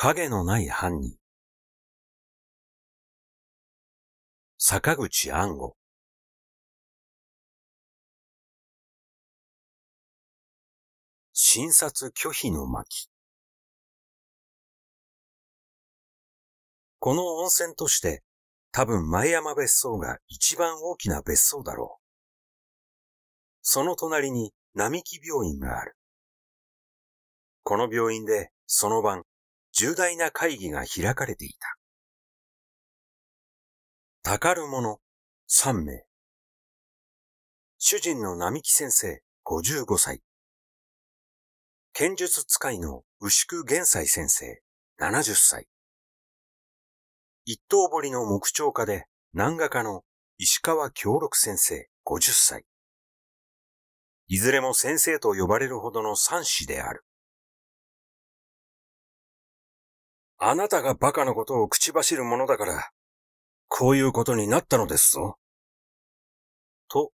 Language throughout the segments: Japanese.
影のない犯人。坂口安吾。診察拒否の巻。この温泉として、多分前山別荘が一番大きな別荘だろう。その隣に並木病院がある。この病院でその晩重大な会議が開かれていた。宝物3名。主人の並木先生55歳。剣術使いの牛久玄斎先生70歳。一彫堀の木彫家で南画家の石川京六先生50歳。いずれも先生と呼ばれるほどの三子である。あなたが馬鹿なことを口走るものだから、こういうことになったのですぞ。と、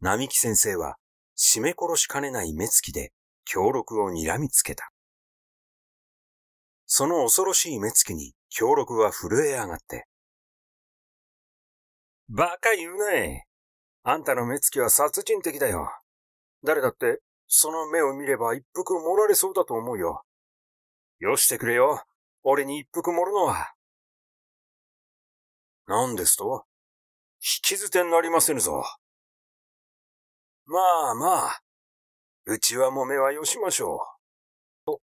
並木先生は、締め殺しかねない目つきで、協力を睨みつけた。その恐ろしい目つきに、協力は震え上がって。馬鹿言うなえ。あんたの目つきは殺人的だよ。誰だって、その目を見れば一服盛られそうだと思うよ。よしてくれよ。俺に一服盛るのは。何ですと引き捨てになりませぬぞ。まあまあ、うちはもめはよしましょう。と、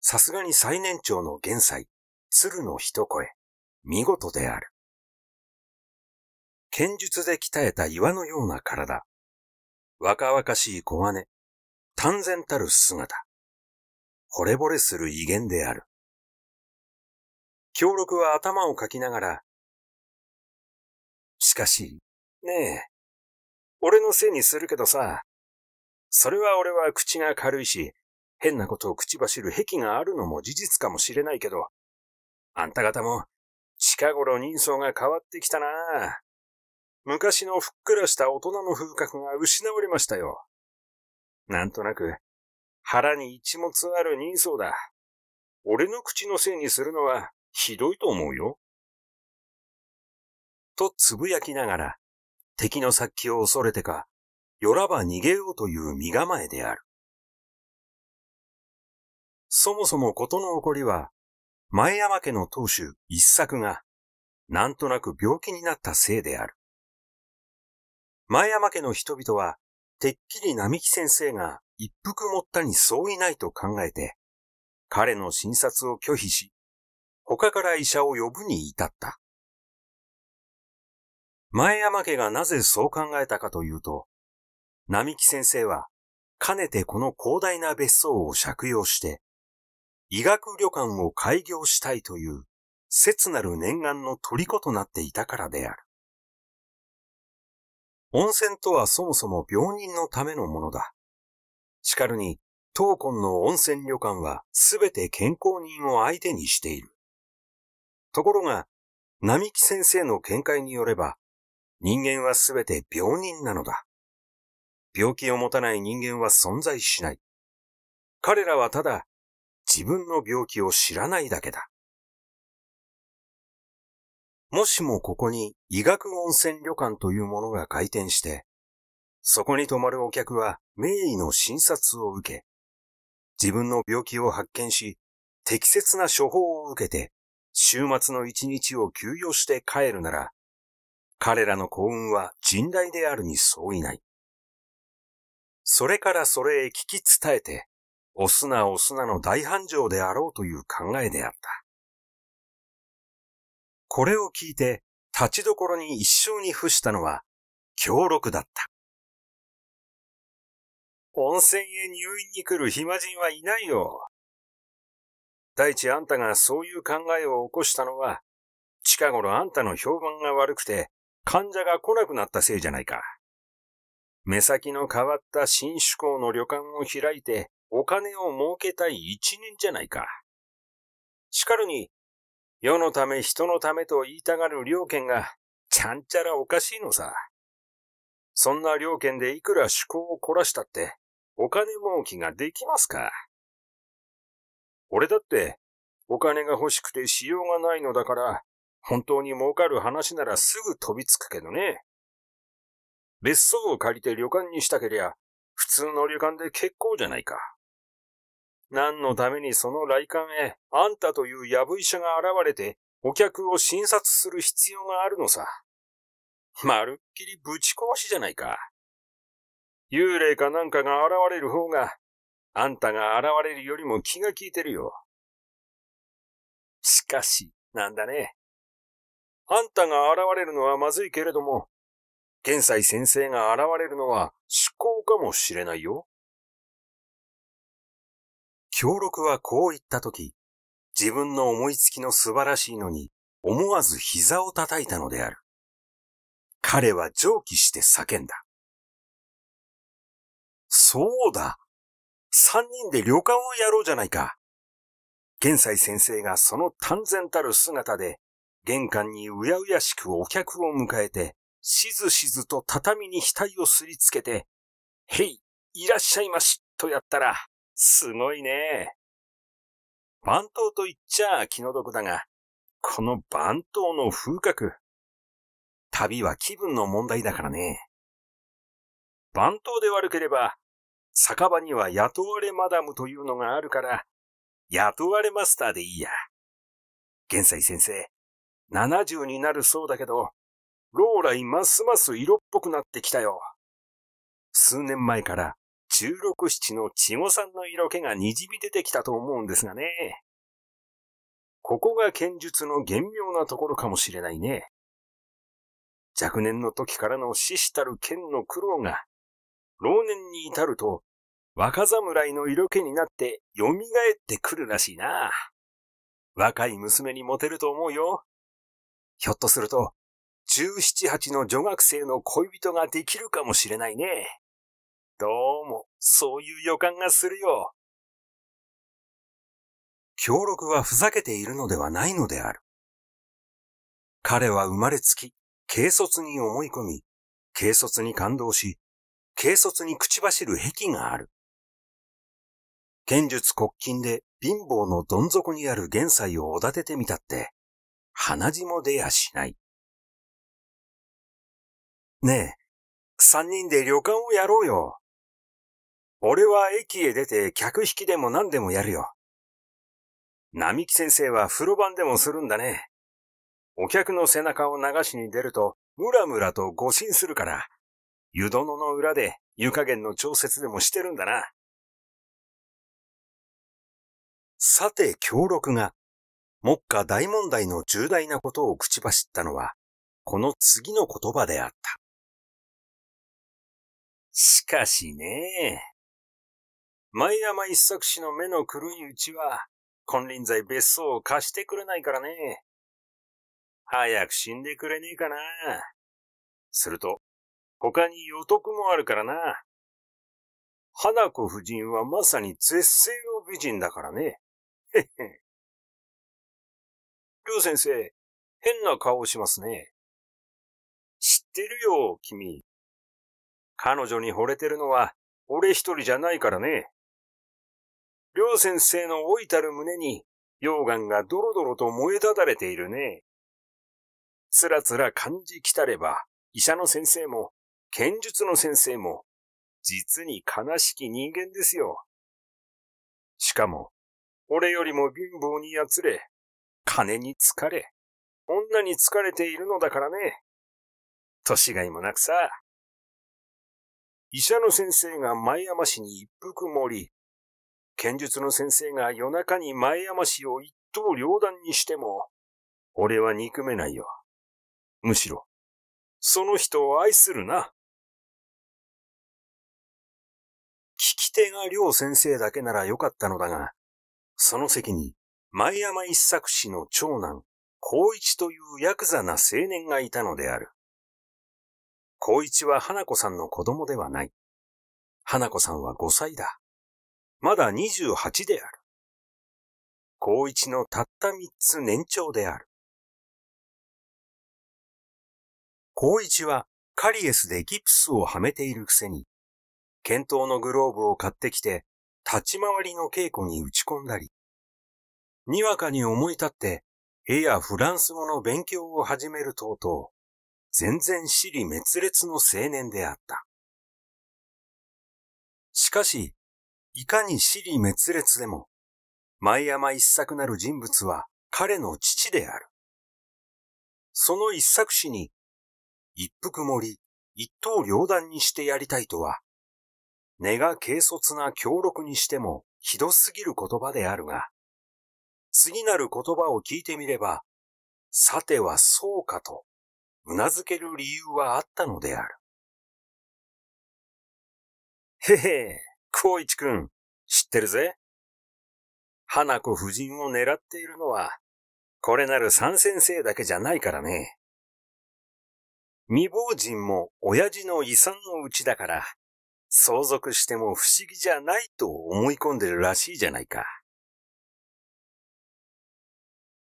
さすがに最年長の現在、鶴の一声、見事である。剣術で鍛えた岩のような体、若々しい小金、単然たる姿、惚れ惚れする威厳である。協力は頭をかきながら、しかし、ねえ、俺のせいにするけどさ、それは俺は口が軽いし、変なことを口走る癖があるのも事実かもしれないけど、あんた方も近頃人相が変わってきたな昔のふっくらした大人の風格が失われましたよ。なんとなく、腹に一物ある人相だ。俺の口のせいにするのはひどいと思うよ。とつぶやきながら、敵の殺気を恐れてか、よらば逃げようという身構えである。そもそも事の起こりは、前山家の当主一作が、なんとなく病気になったせいである。前山家の人々は、てっきり並木先生が一服もったに相違ないと考えて、彼の診察を拒否し、他から医者を呼ぶに至った。前山家がなぜそう考えたかというと、並木先生は、かねてこの広大な別荘を借用して、医学旅館を開業したいという切なる念願の虜となっていたからである。温泉とはそもそも病人のためのものだ。しかるに、当根の温泉旅館はすべて健康人を相手にしている。ところが、並木先生の見解によれば、人間はすべて病人なのだ。病気を持たない人間は存在しない。彼らはただ自分の病気を知らないだけだ。もしもここに医学温泉旅館というものが開店して、そこに泊まるお客は名医の診察を受け、自分の病気を発見し、適切な処方を受けて週末の一日を休養して帰るなら、彼らの幸運は甚大であるに相違ない。それからそれへ聞き伝えて、オスナオスナの大繁盛であろうという考えであった。これを聞いて、立ちどころに一生に伏したのは、強力だった。温泉へ入院に来る暇人はいないよ。第一あんたがそういう考えを起こしたのは、近頃あんたの評判が悪くて、患者が来なくなったせいじゃないか。目先の変わった新趣向の旅館を開いて、お金を儲けたい一年じゃないか。しかるに、世のため人のためと言いたがる良権が、ちゃんちゃらおかしいのさ。そんな良権でいくら趣向を凝らしたって、お金儲けができますか俺だって、お金が欲しくてしようがないのだから、本当に儲かる話ならすぐ飛びつくけどね。別荘を借りて旅館にしたけりゃ、普通の旅館で結構じゃないか。何のためにその来館へ、あんたというやぶ医者が現れて、お客を診察する必要があるのさ。まるっきりぶち壊しじゃないか。幽霊かなんかが現れる方が、あんたが現れるよりも気が利いてるよ。しかし、なんだね。あんたが現れるのはまずいけれども、現在先生が現れるのは思考かもしれないよ。協力はこう言ったとき、自分の思いつきの素晴らしいのに、思わず膝を叩いたのである。彼は上気して叫んだ。そうだ三人で旅館をやろうじゃないか。玄斎先生がその単然たる姿で、玄関にうやうやしくお客を迎えて、しずしずと畳に額をすりつけて、へい、いらっしゃいまし、とやったら、すごいね。番頭と言っちゃ気の毒だが、この番頭の風格。旅は気分の問題だからね。番頭で悪ければ、酒場には雇われマダムというのがあるから、雇われマスターでいいや。現在先生、70になるそうだけど、ローラますます色っぽくなってきたよ。数年前から1六七の千代さんの色気がにじみ出てきたと思うんですがね。ここが剣術の厳妙なところかもしれないね。若年の時からの死したる剣の苦労が、老年に至ると、若侍の色気になって蘇ってくるらしいな。若い娘にモテると思うよ。ひょっとすると、17、8の女学生の恋人ができるかもしれないね。どうも、そういう予感がするよ。協力はふざけているのではないのである。彼は生まれつき、軽率に思い込み、軽率に感動し、軽率に口走る癖がある。剣術国金で貧乏のどん底にある玄斎をおだててみたって、鼻血も出やしない。ねえ、三人で旅館をやろうよ。俺は駅へ出て客引きでも何でもやるよ。並木先生は風呂番でもするんだね。お客の背中を流しに出ると、ムラムラと誤信するから、湯殿の裏で湯加減の調節でもしてるんだな。さて、協力が、目下大問題の重大なことを口走ったのは、この次の言葉であった。しかしね前山一作氏の目の狂いうちは、金輪際別荘を貸してくれないからね。早く死んでくれねえかな。すると、他に予得もあるからな。花子夫人はまさに絶世の美人だからね。へへ。りょう先生、変な顔をしますね。知ってるよ、君。彼女に惚れてるのは、俺一人じゃないからね。りょう先生の老いたる胸に、溶岩がドロドロと燃えただれているね。つらつら感じきたれば、医者の先生も剣術の先生も、実に悲しき人間ですよ。しかも、俺よりも貧乏にやつれ、金に疲れ、女に疲れているのだからね。年がいもなくさ。医者の先生が前山市に一服盛り、剣術の先生が夜中に前山市を一刀両断にしても、俺は憎めないよ。むしろ、その人を愛するな。手が両先生だけならよかったのだが、その席に、前山一作氏の長男、孝一というヤクザな青年がいたのである。孝一は花子さんの子供ではない。花子さんは5歳だ。まだ28である。孝一のたった3つ年長である。孝一はカリエスでギプスをはめているくせに、剣闘のグローブを買ってきて、立ち回りの稽古に打ち込んだり、にわかに思い立って、絵やフランス語の勉強を始めるとうとう、全然死に滅裂の青年であった。しかし、いかに死に滅裂でも、前山一作なる人物は彼の父である。その一作詞に、一服盛り、一刀両断にしてやりたいとは根が軽率な強力にしてもひどすぎる言葉であるが、次なる言葉を聞いてみれば、さてはそうかと、頷ける理由はあったのである。へへ、光一くん、知ってるぜ。花子夫人を狙っているのは、これなる三先生だけじゃないからね。未亡人も親父の遺産のうちだから、相続しても不思議じゃないと思い込んでるらしいじゃないか。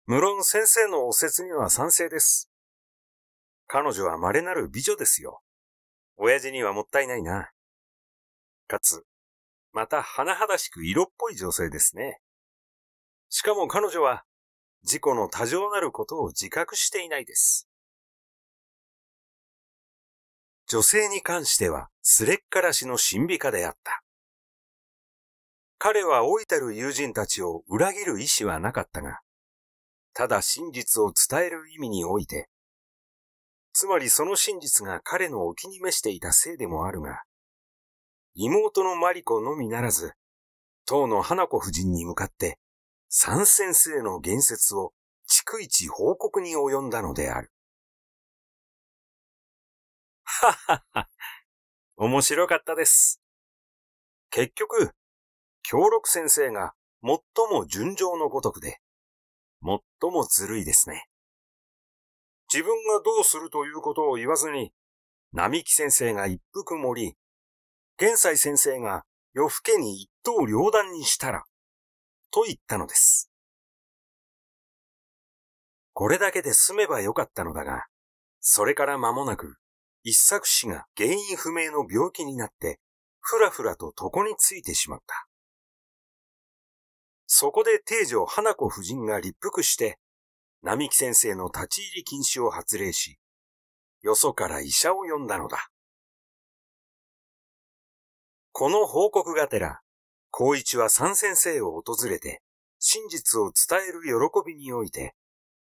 無論先生のお説には賛成です。彼女は稀なる美女ですよ。親父にはもったいないな。かつ、また甚だしく色っぽい女性ですね。しかも彼女は、事故の多情なることを自覚していないです。女性に関してはすれっからしの神秘家であった。彼は老いたる友人たちを裏切る意志はなかったが、ただ真実を伝える意味において、つまりその真実が彼のお気に召していたせいでもあるが、妹のマリコのみならず、当の花子夫人に向かって、三先生の言説を逐一報告に及んだのである。ははは。面白かったです。結局、協力先生が最も純情のごとくで、最もずるいですね。自分がどうするということを言わずに、並木先生が一服盛り、玄斎先生が夜更けに一刀両断にしたら、と言ったのです。これだけで済めばよかったのだが、それから間もなく、一作氏が原因不明の病気になって、ふらふらと床についてしまった。そこで定女花子夫人が立腹して、並木先生の立ち入り禁止を発令し、よそから医者を呼んだのだ。この報告がてら、孝一は三先生を訪れて、真実を伝える喜びにおいて、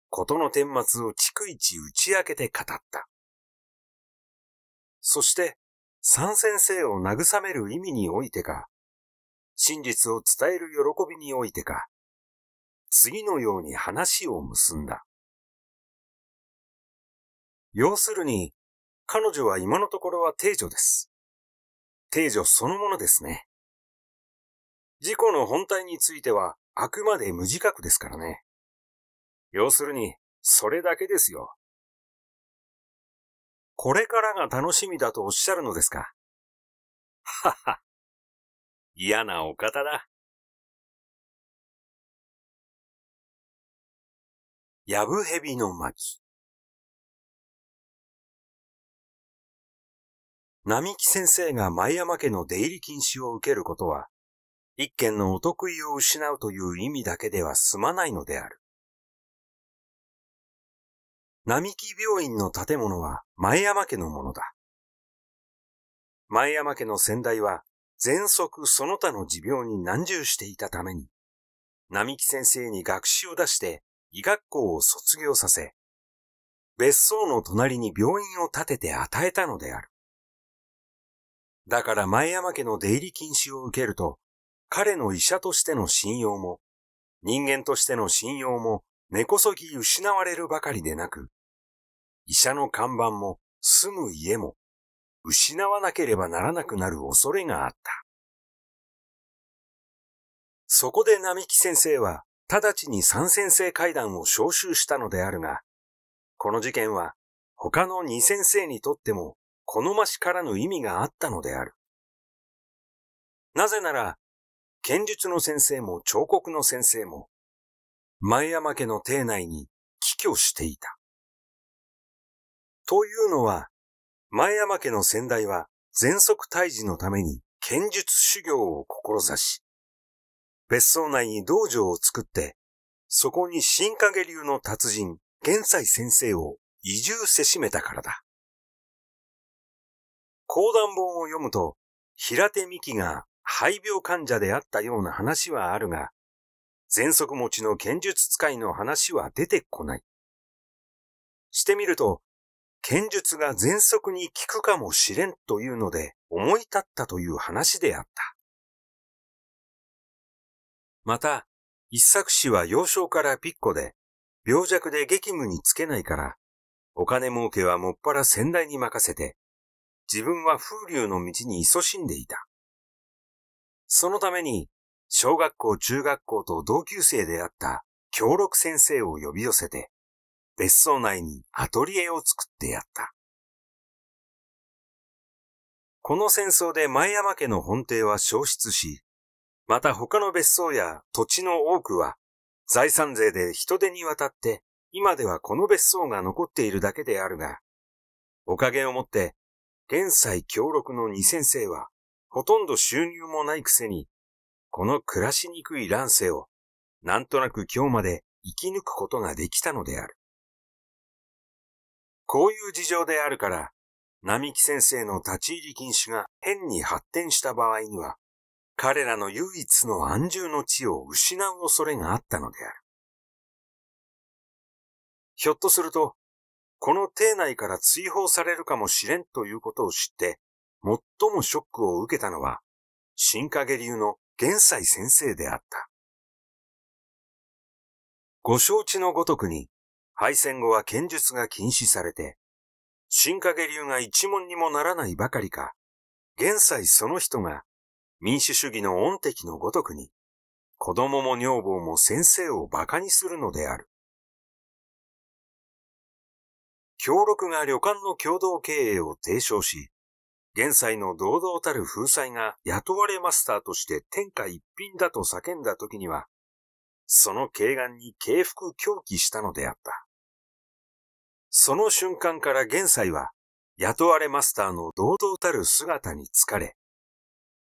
事の顛末を逐一打ち明けて語った。そして三先生を慰める意味においてか、真実を伝える喜びにおいてか、次のように話を結んだ。要するに、彼女は今のところは定女です。定女そのものですね。事故の本体については、あくまで無自覚ですからね。要するに、それだけですよ。これからが楽しみだとおっしゃるのですかはは。嫌なお方だ。ヤブヘビの巻。並木先生が前山家の出入り禁止を受けることは、一件のお得意を失うという意味だけでは済まないのである。並木病院の建物は前山家のものだ。前山家の先代は、喘息その他の持病に難重していたために、並木先生に学士を出して医学校を卒業させ、別荘の隣に病院を建てて与えたのである。だから前山家の出入り禁止を受けると、彼の医者としての信用も、人間としての信用も根こそぎ失われるばかりでなく、医者の看板も住む家も失わなければならなくなる恐れがあった。そこで並木先生は直ちに三先生会談を招集したのであるが、この事件は他の二先生にとっても好ましからぬ意味があったのである。なぜなら、剣術の先生も彫刻の先生も、前山家の邸内に帰居していた。というのは、前山家の先代は全息退治のために剣術修行を志し、別荘内に道場を作って、そこに新影流の達人、玄斎先生を移住せしめたからだ。講談本を読むと、平手美希が肺病患者であったような話はあるが、全速持ちの剣術使いの話は出てこない。してみると、剣術が全速に効くかもしれんというので思い立ったという話であった。また、一作氏は幼少からピッコで、病弱で激務につけないから、お金儲けはもっぱら先代に任せて、自分は風流の道に勤しんでいた。そのために、小学校、中学校と同級生であった協力先生を呼び寄せて、別荘内にアトリエを作ってやった。この戦争で前山家の本邸は消失し、また他の別荘や土地の多くは財産税で人手に渡って今ではこの別荘が残っているだけであるが、おかげをもって、現在協力の二先生はほとんど収入もないくせにこの暮らしにくい乱世を、なんとなく今日まで生き抜くことができたのである。こういう事情であるから、並木先生の立ち入り禁止が変に発展した場合には、彼らの唯一の安住の地を失う恐れがあったのである。ひょっとすると、この邸内から追放されるかもしれんということを知って、最もショックを受けたのは、新影流の玄斎先生であった。ご承知のごとくに、敗戦後は剣術が禁止されて、新影流が一門にもならないばかりか、現在その人が民主主義の恩敵のごとくに、子供も女房も先生を馬鹿にするのである。協力が旅館の共同経営を提唱し、現在の堂々たる風采が雇われマスターとして天下一品だと叫んだ時には、その慶願に敬服狂気したのであった。その瞬間から現在は、雇われマスターの堂々たる姿に疲れ、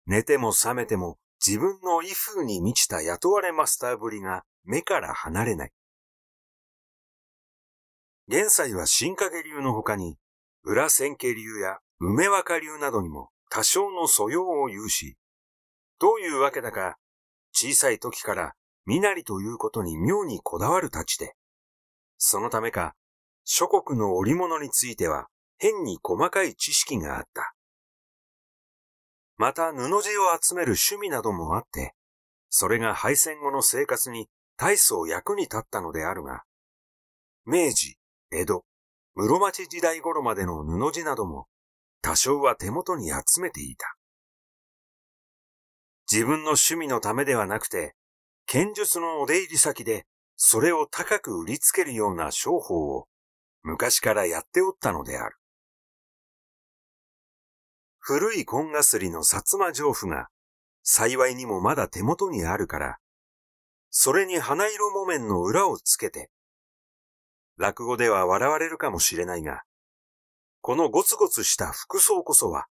寝ても覚めても自分の威風に満ちた雇われマスターぶりが目から離れない。現在は新影流の他に、裏千家流や梅若流などにも多少の素養を有し、どういうわけだか、小さい時から身なりということに妙にこだわるたちで、そのためか、諸国の織物については変に細かい知識があった。また布地を集める趣味などもあって、それが敗戦後の生活に大層役に立ったのであるが、明治、江戸、室町時代頃までの布地なども多少は手元に集めていた。自分の趣味のためではなくて、剣術のお出入り先でそれを高く売りつけるような商法を昔からやっておったのである。古い紺がすりの薩摩城布が幸いにもまだ手元にあるから、それに花色木綿の裏をつけて、落語では笑われるかもしれないが、このゴツゴツした服装こそは、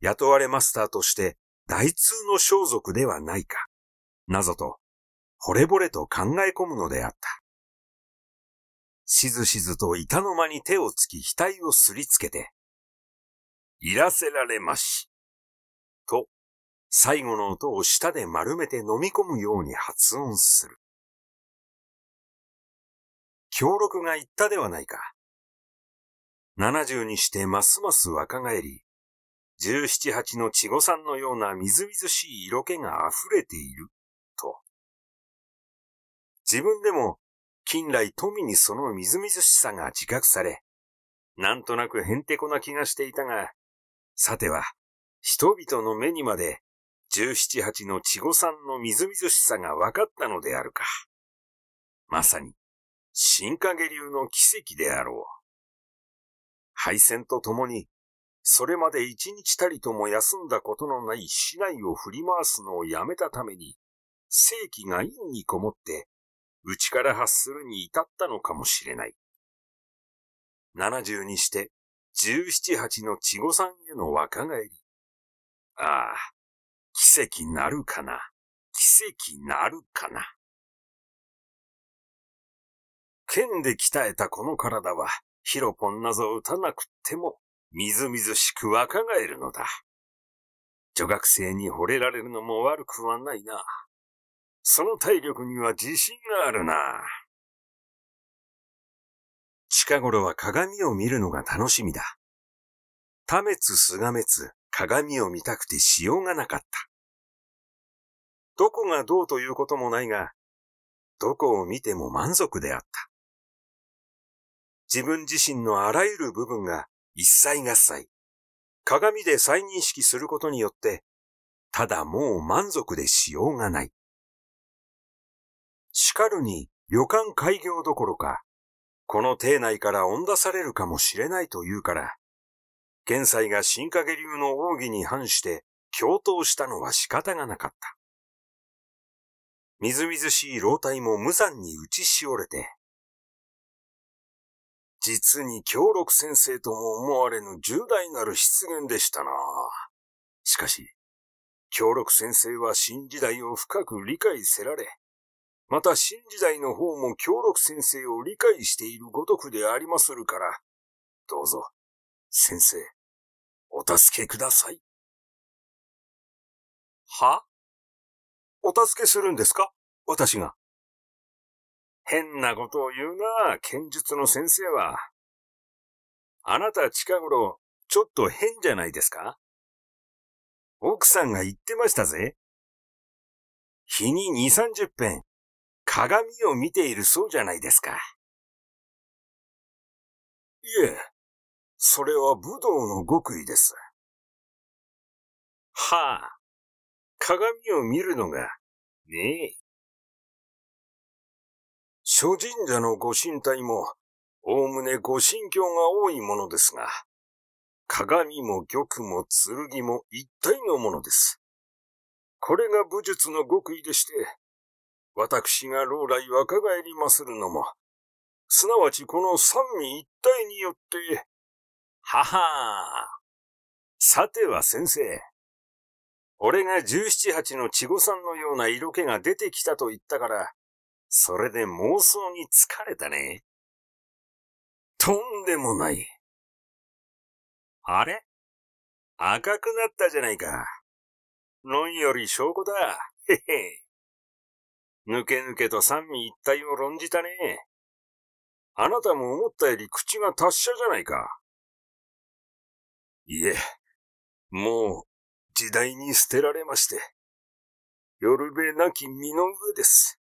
雇われマスターとして大通の装束ではないか、なぞと、惚れ惚れと考え込むのであった。しずしずと板の間に手をつき額をすりつけて、いらせられまし、と、最後の音を舌で丸めて飲み込むように発音する。協力が言ったではないか。70にしてますます若返り、17、8の稚児さんのようなみずみずしい色気が溢れている、と。自分でも近来富にそのみずみずしさが自覚され、なんとなくへんてこな気がしていたが、さては、人々の目にまで、十七八の稚児さんのみずみずしさが分かったのであるか。まさに、新下流の奇跡であろう。敗戦とともに、それまで一日たりとも休んだことのない市内を振り回すのをやめたために、正紀が陰にこもって、内から発するに至ったのかもしれない。七十にして、十七八の千五さんへの若返り。ああ、奇跡なるかな。奇跡なるかな。剣で鍛えたこの体は、ヒロポンなぞ打たなくっても、みずみずしく若返るのだ。女学生に惚れられるのも悪くはないな。その体力には自信があるな。近頃は鏡を見るのが楽しみだ。ためつすがめつ鏡を見たくてしようがなかった。どこがどうということもないが、どこを見ても満足であった。自分自身のあらゆる部分が一切合切、鏡で再認識することによって、ただもう満足でしようがない。しかるに旅館開業どころか、この邸内から恩出されるかもしれないというから、現在が新影流の奥義に反して共闘したのは仕方がなかった。みずみずしい老体も無残に打ちしおれて、実に京力先生とも思われぬ重大なる失言でしたな。しかし、京力先生は新時代を深く理解せられ、また新時代の方も京力先生を理解しているごとくでありまするから、どうぞ、先生、お助けください。はお助けするんですか私が。変なことを言うな、剣術の先生は。あなた近頃、ちょっと変じゃないですか奥さんが言ってましたぜ。日に二三十遍、鏡を見ているそうじゃないですか。いえ、それは武道の極意です。はあ、鏡を見るのが、ねえ、諸神社のご神体も、おおむねご神教が多いものですが、鏡も玉も剣も一体のものです。これが武術の極意でして、私が老来若返りまするのも、すなわちこの三味一体によって、ははー。さては先生。俺が十七八の稚児さんのような色気が出てきたと言ったから、それで妄想に疲れたね。とんでもない。あれ赤くなったじゃないか。論より証拠だ。へへ。ぬけぬけと三味一体を論じたね。あなたも思ったより口が達者じゃないか。いえ、もう時代に捨てられまして。夜べなき身の上です。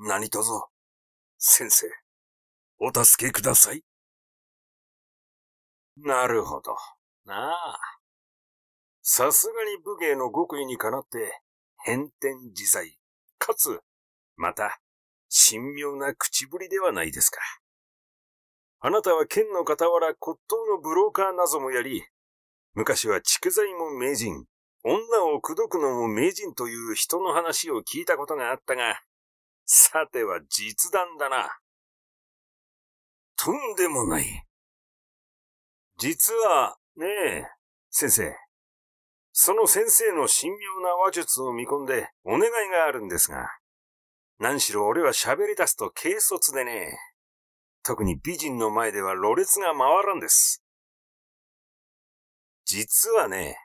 何とぞ、先生、お助けください。なるほど。なあ。さすがに武芸の極意にかなって、変天自在、かつ、また、神妙な口ぶりではないですか。あなたは剣の傍ら骨董のブローカーなどもやり、昔は蓄財も名人、女を口説くのも名人という人の話を聞いたことがあったが、さては実弾だな。とんでもない。実は、ねえ、先生。その先生の神妙な話術を見込んでお願いがあるんですが。何しろ俺は喋り出すと軽率でね。特に美人の前ではろ列が回らんです。実はね、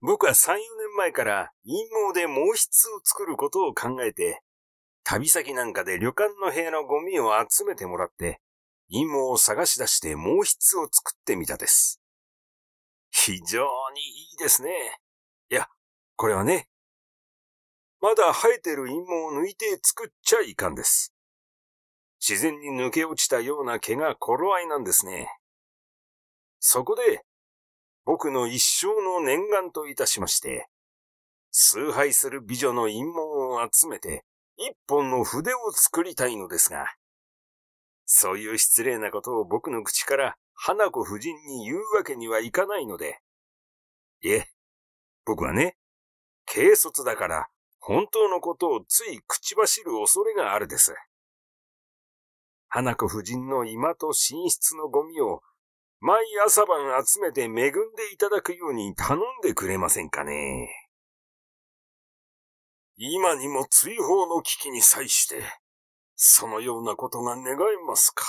僕は3、4年前から陰謀で毛筆を作ることを考えて、旅先なんかで旅館の部屋のゴミを集めてもらって、陰謀を探し出して毛筆を作ってみたです。非常にいいですね。いや、これはね、まだ生えてる陰謀を抜いて作っちゃいかんです。自然に抜け落ちたような毛が頃合いなんですね。そこで、僕の一生の念願といたしまして、崇拝する美女の陰謀を集めて、一本の筆を作りたいのですが、そういう失礼なことを僕の口から花子夫人に言うわけにはいかないので、いえ、僕はね、軽率だから本当のことをつい口走る恐れがあるです。花子夫人の居間と寝室のゴミを毎朝晩集めて恵んでいただくように頼んでくれませんかね。今にも追放の危機に際して、そのようなことが願えますか。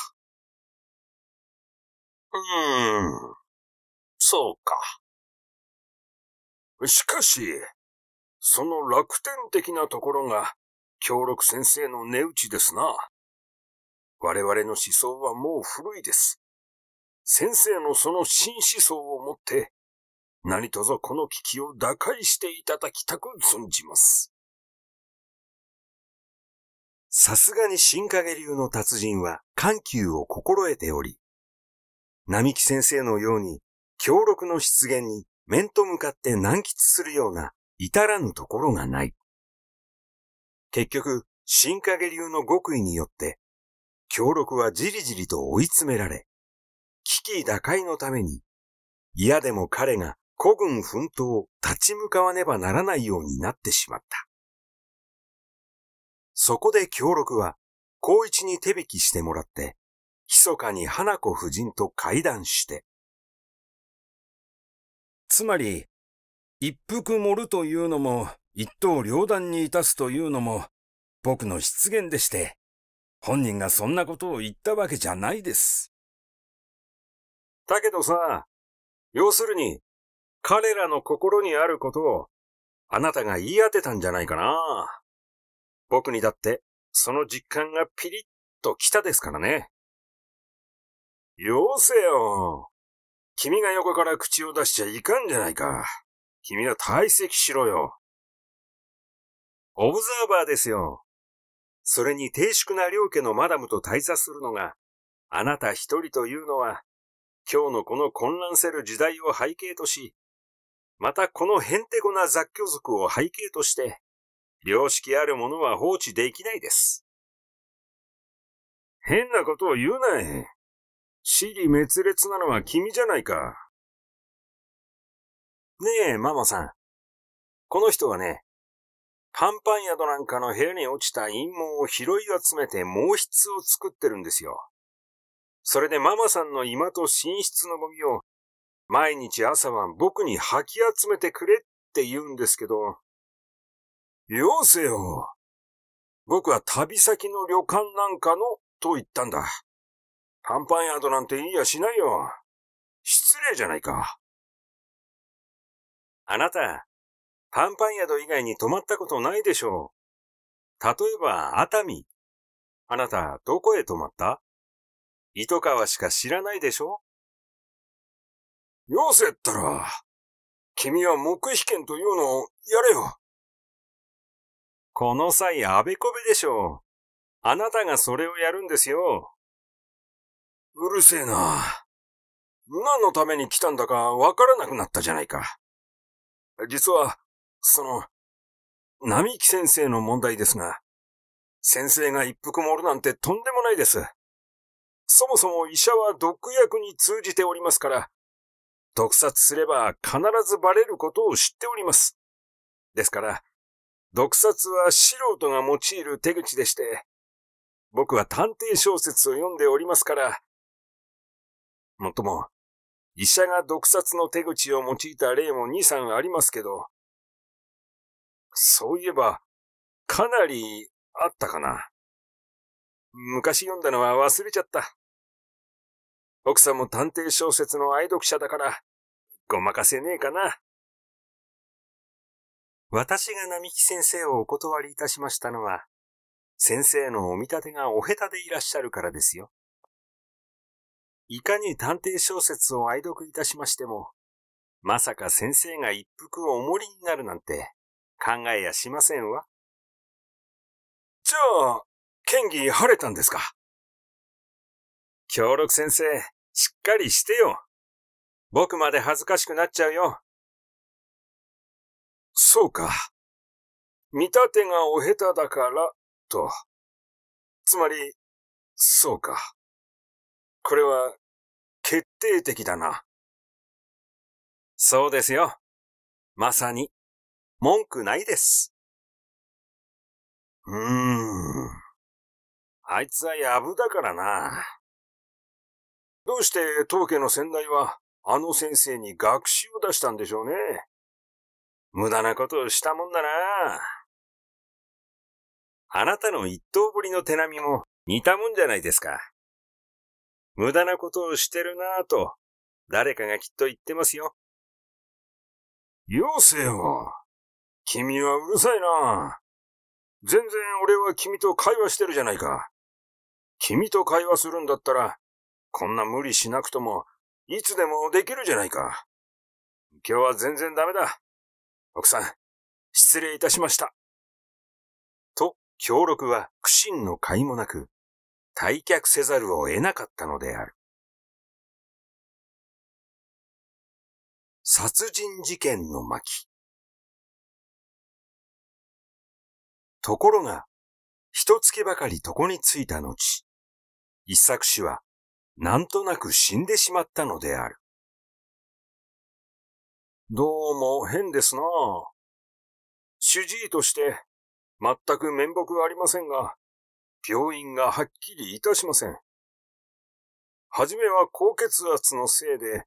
うーん、そうか。しかし、その楽天的なところが、協力先生の値打ちですな。我々の思想はもう古いです。先生のその新思想をもって、何卒この危機を打開していただきたく存じます。さすがに新影流の達人は緩急を心得ており、並木先生のように強力の出現に面と向かって難喫するような至らぬところがない。結局、新影流の極意によって、強力はじりじりと追い詰められ、危機打開のために、嫌でも彼が古軍奮闘を立ち向かわねばならないようになってしまった。そこで協力は、高一に手引きしてもらって、密かに花子夫人と会談して。つまり、一服盛るというのも、一刀両断にいたすというのも、僕の失言でして、本人がそんなことを言ったわけじゃないです。だけどさ、要するに、彼らの心にあることを、あなたが言い当てたんじゃないかな。僕にだって、その実感がピリッと来たですからね。よせよ。君が横から口を出しちゃいかんじゃないか。君は退席しろよ。オブザーバーですよ。それに低粛な両家のマダムと対座するのが、あなた一人というのは、今日のこの混乱せる時代を背景とし、またこのヘンテコな雑居族を背景として、良識あるものは放置できないです。変なことを言うなえ。死に滅裂なのは君じゃないか。ねえ、ママさん。この人はね、パンパン宿なんかの部屋に落ちた陰謀を拾い集めて毛筆を作ってるんですよ。それでママさんの居間と寝室のゴミを毎日朝晩僕に吐き集めてくれって言うんですけど、よせよ。僕は旅先の旅館なんかの、と言ったんだ。パンパン宿なんて言いやしないよ。失礼じゃないか。あなた、パンパン宿以外に泊まったことないでしょう。例えば、熱海。あなた、どこへ泊まった糸川しか知らないでしょよせったら、君は黙秘権というのをやれよ。この際、あべこべでしょう。あなたがそれをやるんですよ。うるせえな。何のために来たんだかわからなくなったじゃないか。実は、その、並木先生の問題ですが、先生が一服盛るなんてとんでもないです。そもそも医者は毒薬に通じておりますから、毒殺すれば必ずバレることを知っております。ですから、毒殺は素人が用いる手口でして、僕は探偵小説を読んでおりますから。もっとも、医者が毒殺の手口を用いた例も2、3ありますけど、そういえば、かなりあったかな。昔読んだのは忘れちゃった。奥さんも探偵小説の愛読者だから、ごまかせねえかな。私が並木先生をお断りいたしましたのは、先生のお見立てがお下手でいらっしゃるからですよ。いかに探偵小説を愛読いたしましても、まさか先生が一服お盛りになるなんて考えやしませんわ。じゃあ、剣技晴れたんですか協力先生、しっかりしてよ。僕まで恥ずかしくなっちゃうよ。そうか。見立てがお下手だから、と。つまり、そうか。これは、決定的だな。そうですよ。まさに、文句ないです。うーん。あいつはやぶだからな。どうして当家の先代は、あの先生に学習を出したんでしょうね。無駄なことをしたもんだなあなたの一刀ぶりの手並みも似たもんじゃないですか。無駄なことをしてるなぁと、誰かがきっと言ってますよ。妖精は、君はうるさいな全然俺は君と会話してるじゃないか。君と会話するんだったら、こんな無理しなくとも、いつでもできるじゃないか。今日は全然ダメだ。奥さん、失礼いたしました。と、協力は苦心の甲斐もなく、退却せざるを得なかったのである。殺人事件の巻。ところが、一月ばかり床についた後、一作氏は、なんとなく死んでしまったのである。どうも変ですな主治医として、全く面目ありませんが、病院がはっきりいたしません。はじめは高血圧のせいで、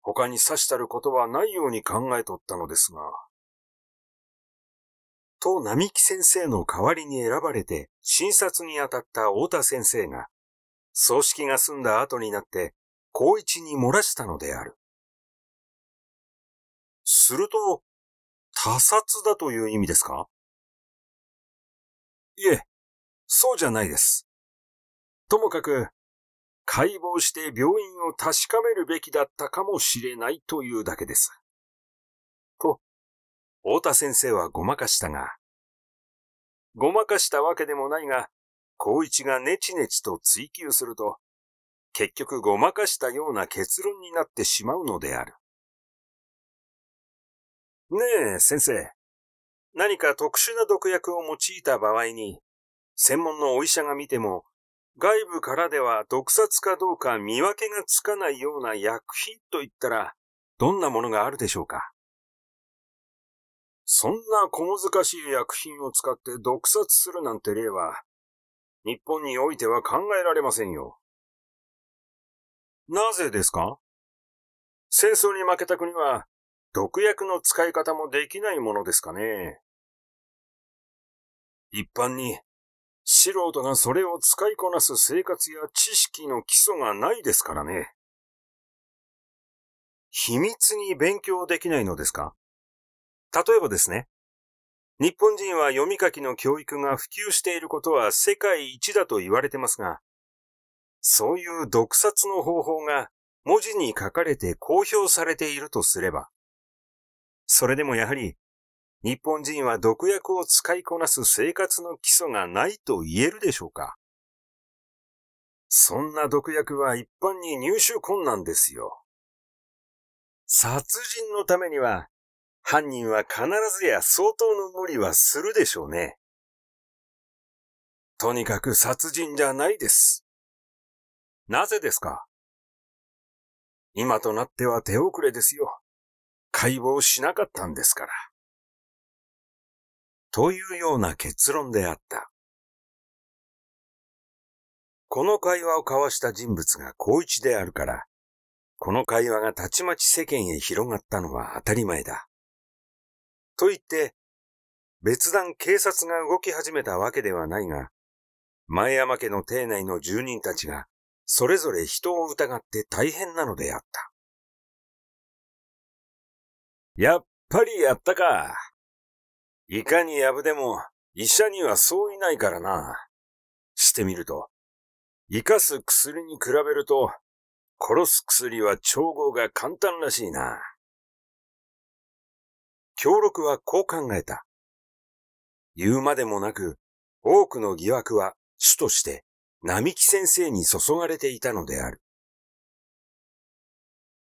他に刺したることはないように考えとったのですが。と並木先生の代わりに選ばれて診察に当たった太田先生が、葬式が済んだ後になって、高一に漏らしたのである。すると、他殺だという意味ですかいえ、そうじゃないです。ともかく、解剖して病院を確かめるべきだったかもしれないというだけです。と、太田先生はごまかしたが、ごまかしたわけでもないが、光一がネチネチと追求すると、結局ごまかしたような結論になってしまうのである。ねえ、先生。何か特殊な毒薬を用いた場合に、専門のお医者が見ても、外部からでは毒殺かどうか見分けがつかないような薬品といったら、どんなものがあるでしょうかそんな小難しい薬品を使って毒殺するなんて例は、日本においては考えられませんよ。なぜですか戦争に負けた国は、毒薬の使い方もできないものですかね。一般に、素人がそれを使いこなす生活や知識の基礎がないですからね。秘密に勉強できないのですか例えばですね。日本人は読み書きの教育が普及していることは世界一だと言われてますが、そういう毒殺の方法が文字に書かれて公表されているとすれば、それでもやはり、日本人は毒薬を使いこなす生活の基礎がないと言えるでしょうかそんな毒薬は一般に入手困難ですよ。殺人のためには、犯人は必ずや相当の無理はするでしょうね。とにかく殺人じゃないです。なぜですか今となっては手遅れですよ。解剖しなかったんですから。というような結論であった。この会話を交わした人物が高一であるから、この会話がたちまち世間へ広がったのは当たり前だ。と言って、別段警察が動き始めたわけではないが、前山家の邸内の住人たちが、それぞれ人を疑って大変なのであった。やっぱりやったか。いかにやぶでも、医者にはそういないからな。してみると、生かす薬に比べると、殺す薬は調合が簡単らしいな。協力はこう考えた。言うまでもなく、多くの疑惑は主として並木先生に注がれていたのである。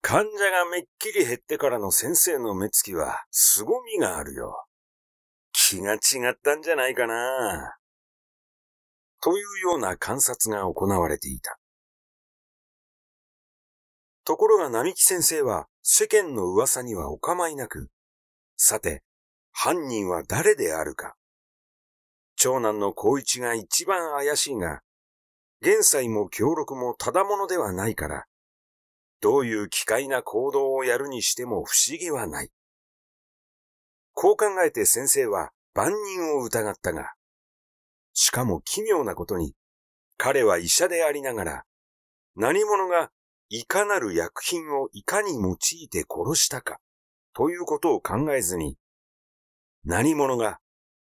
患者がめっきり減ってからの先生の目つきは凄みがあるよ。気が違ったんじゃないかな。というような観察が行われていた。ところが並木先生は世間の噂にはお構いなく、さて、犯人は誰であるか。長男の孝一が一番怪しいが、現在も協力もただものではないから、どういう奇怪な行動をやるにしても不思議はない。こう考えて先生は万人を疑ったが、しかも奇妙なことに、彼は医者でありながら、何者がいかなる薬品をいかに用いて殺したか、ということを考えずに、何者が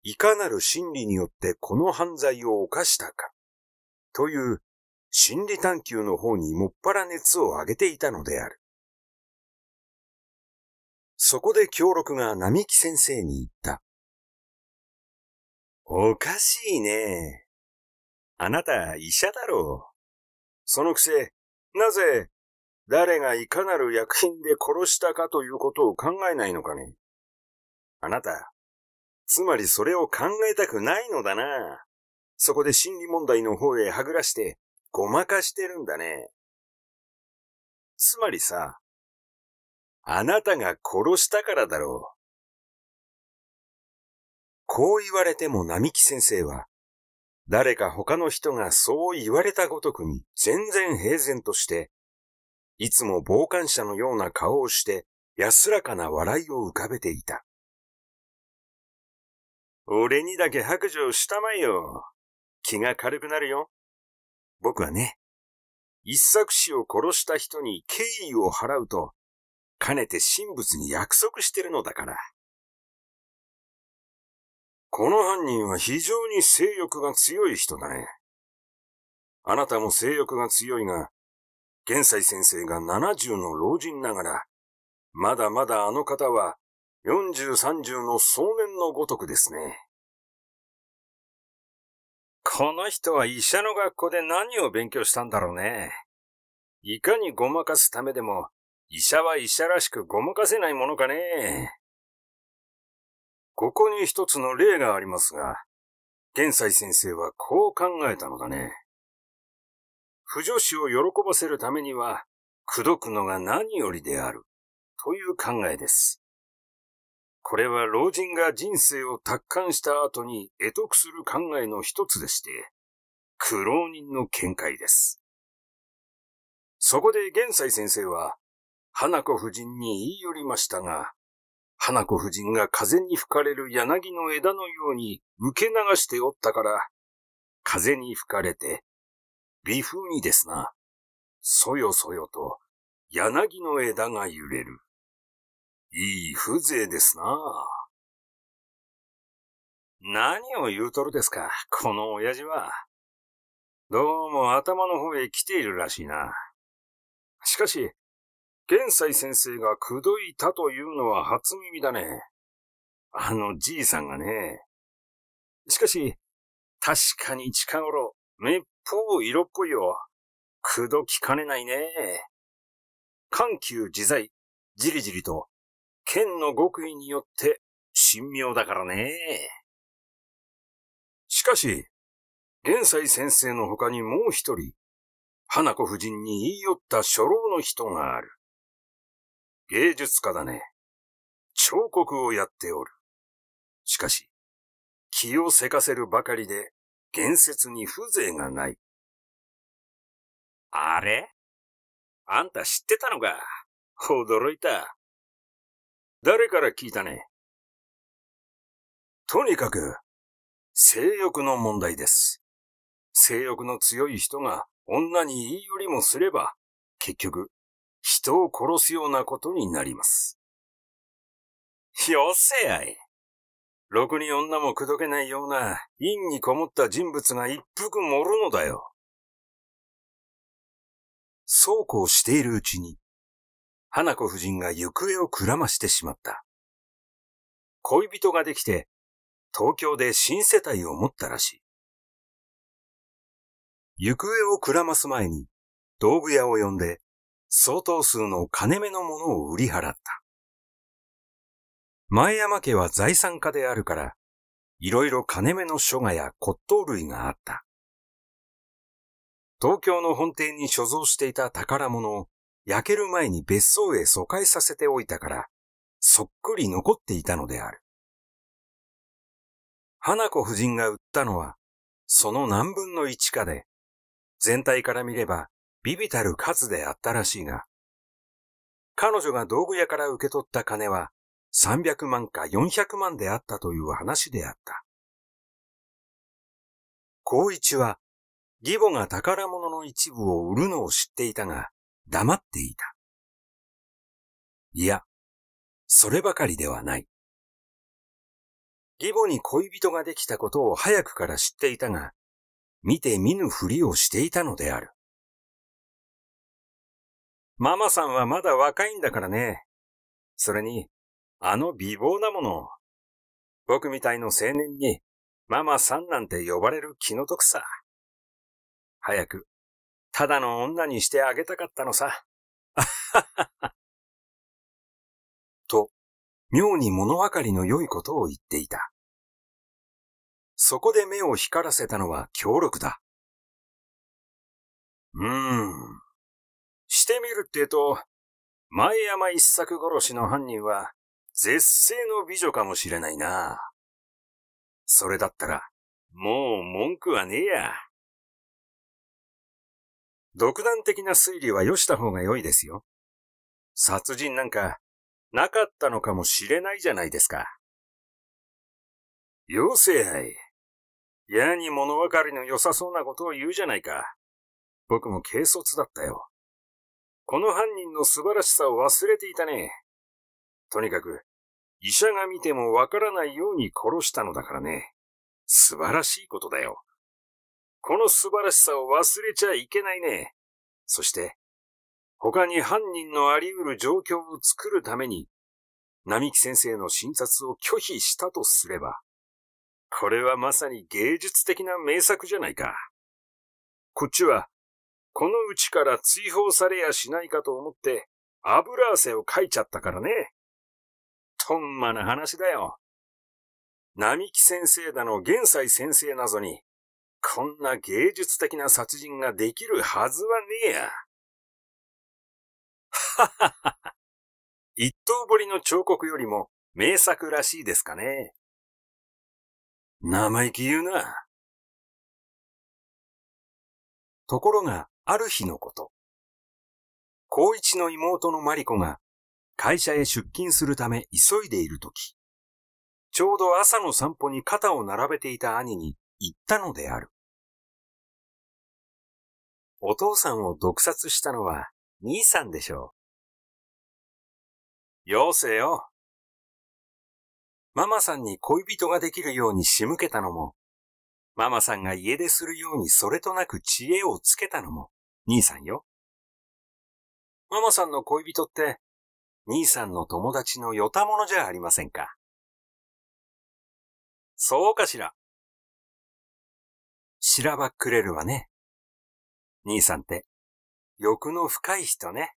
いかなる心理によってこの犯罪を犯したか、という心理探求の方にもっぱら熱を上げていたのである。そこで協力が並木先生に言った。おかしいね。あなた医者だろう。そのくせ、なぜ、誰がいかなる薬品で殺したかということを考えないのかね。あなた、つまりそれを考えたくないのだな。そこで心理問題の方へはぐらして、ごまかしてるんだね。つまりさ、あなたが殺したからだろう。こう言われても並木先生は、誰か他の人がそう言われたごとくに全然平然として、いつも傍観者のような顔をして安らかな笑いを浮かべていた。俺にだけ白状したまえよ。気が軽くなるよ。僕はね、一作師を殺した人に敬意を払うと、かねて神仏に約束してるのだから。この犯人は非常に性欲が強い人だね。あなたも性欲が強いが、玄斎先生が70の老人ながら、まだまだあの方は40、30の壮年のごとくですね。この人は医者の学校で何を勉強したんだろうね。いかにごまかすためでも、医者は医者らしくごまかせないものかね。ここに一つの例がありますが、現斎先生はこう考えたのだね。不女子を喜ばせるためには、口説くのが何よりである、という考えです。これは老人が人生を達観した後に得得する考えの一つでして、苦労人の見解です。そこで玄斎先生は、花子夫人に言い寄りましたが、花子夫人が風に吹かれる柳の枝のように受け流しておったから、風に吹かれて、微風にですな、そよそよと柳の枝が揺れる。いい風情ですな何を言うとるですか、この親父は。どうも頭の方へ来ているらしいな。しかし、玄斎先生が口説いたというのは初耳だね。あのじいさんがね。しかし、確かに近頃、めっぽう色っぽいよ。口説きかねないね。緩急自在、じりじりと剣の極意によって神妙だからね。しかし、玄斎先生の他にもう一人、花子夫人に言い寄った初老の人がある。芸術家だね。彫刻をやっておる。しかし、気をせかせるばかりで、言説に風情がない。あれあんた知ってたのか驚いた。誰から聞いたねとにかく、性欲の問題です。性欲の強い人が女に言い寄りもすれば、結局、人を殺すようなことになります。よせやい。ろくに女も口説けないような、陰にこもった人物が一服盛るのだよ。そうこうしているうちに、花子夫人が行方をくらましてしまった。恋人ができて、東京で新世帯を持ったらしい。行方をくらます前に、道具屋を呼んで、相当数の金目のものを売り払った。前山家は財産家であるから、いろいろ金目の書画や骨董類があった。東京の本店に所蔵していた宝物を焼ける前に別荘へ疎開させておいたから、そっくり残っていたのである。花子夫人が売ったのは、その何分の1かで、全体から見れば、ビビたる数であったらしいが、彼女が道具屋から受け取った金は、300万か400万であったという話であった。孝一は、義母が宝物の一部を売るのを知っていたが、黙っていた。いや、そればかりではない。義母に恋人ができたことを早くから知っていたが、見て見ぬふりをしていたのである。ママさんはまだ若いんだからね。それに、あの美貌なもの。僕みたいの青年に、ママさんなんて呼ばれる気の毒さ。早く、ただの女にしてあげたかったのさ。と、妙に物分かりの良いことを言っていた。そこで目を光らせたのは協力だ。うーん。してみるってと、前山一作殺しの犯人は、絶世の美女かもしれないな。それだったら、もう文句はねえや。独断的な推理はよした方が良いですよ。殺人なんか、なかったのかもしれないじゃないですか。妖精愛。やに物分かりの良さそうなことを言うじゃないか。僕も軽率だったよ。この犯人の素晴らしさを忘れていたね。とにかく、医者が見てもわからないように殺したのだからね。素晴らしいことだよ。この素晴らしさを忘れちゃいけないね。そして、他に犯人のあり得る状況を作るために、並木先生の診察を拒否したとすれば、これはまさに芸術的な名作じゃないか。こっちは、このうちから追放されやしないかと思って、油汗をかいちゃったからね。とんまな話だよ。並木先生だの、玄斎先生なぞに、こんな芸術的な殺人ができるはずはねえや。ははは。一刀彫りの彫刻よりも名作らしいですかね。生意気言うな。ところが、ある日のこと。高一の妹のマリコが会社へ出勤するため急いでいるとき、ちょうど朝の散歩に肩を並べていた兄に言ったのである。お父さんを毒殺したのは兄さんでしょう。よせよ。ママさんに恋人ができるように仕向けたのも、ママさんが家出するようにそれとなく知恵をつけたのも、兄さんよ。ママさんの恋人って、兄さんの友達のよたものじゃありませんか。そうかしら。しらばっくれるわね。兄さんって。欲の深い人ね。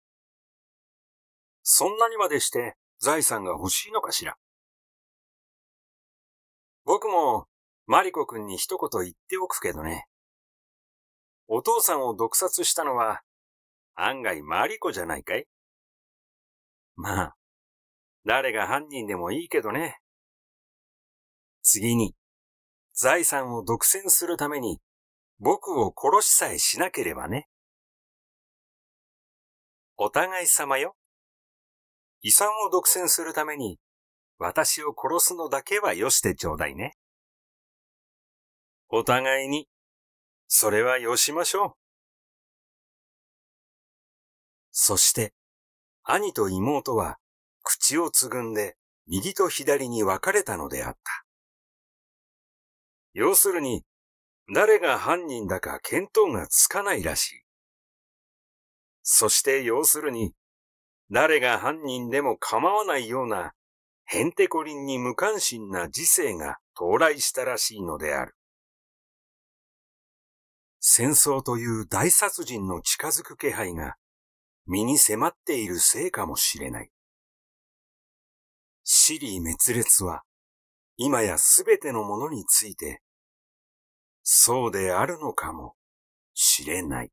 そんなにまでして財産が欲しいのかしら。僕もマリコ君に一言言っておくけどね。お父さんを毒殺したのは案外マリコじゃないかいまあ、誰が犯人でもいいけどね。次に、財産を独占するために僕を殺しさえしなければね。お互い様よ。遺産を独占するために、私を殺すのだけはよしてちょうだいね。お互いに、それはよしましょう。そして、兄と妹は、口をつぐんで、右と左に分かれたのであった。要するに、誰が犯人だか見当がつかないらしい。そして要するに、誰が犯人でも構わないような、ヘンテコリンに無関心な時世が到来したらしいのである。戦争という大殺人の近づく気配が身に迫っているせいかもしれない。シリー滅裂は今やすべてのものについてそうであるのかもしれない。